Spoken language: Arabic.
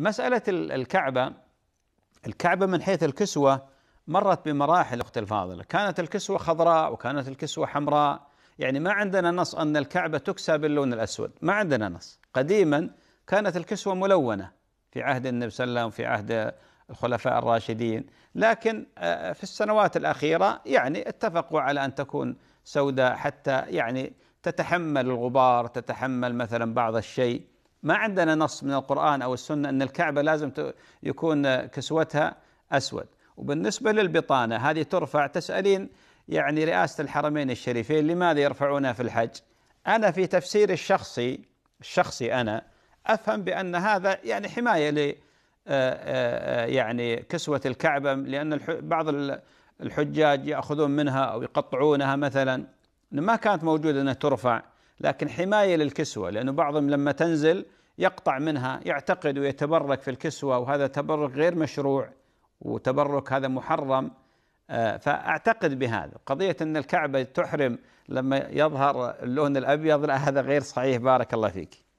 مسألة الكعبة الكعبة من حيث الكسوة مرت بمراحل أخت الفاضلة كانت الكسوة خضراء وكانت الكسوة حمراء يعني ما عندنا نص أن الكعبة تكسى باللون الأسود ما عندنا نص قديما كانت الكسوة ملونة في عهد النبي صلى الله عليه وسلم في عهد الخلفاء الراشدين لكن آه، في السنوات الأخيرة يعني اتفقوا على أن تكون سوداء حتى يعني تتحمل الغبار تتحمل مثلا بعض الشيء ما عندنا نص من القرآن أو السنة أن الكعبة لازم يكون كسوتها أسود وبالنسبة للبطانة هذه ترفع تسألين يعني رئاسة الحرمين الشريفين لماذا يرفعونها في الحج أنا في تفسيري الشخصي الشخصي أنا أفهم بأن هذا يعني حماية ل آه، آه، آه، يعني كسوة الكعبة لأن بعض الحجاج يأخذون منها أو يقطعونها مثلا ما كانت موجودة أنها ترفع لكن حمايه للكسوه لانه بعضهم لما تنزل يقطع منها يعتقد ويتبرك في الكسوه وهذا تبرك غير مشروع وتبرك هذا محرم آه، فاعتقد بهذا قضيه ان الكعبه تحرم لما يظهر اللون الابيض لا هذا غير صحيح بارك الله فيك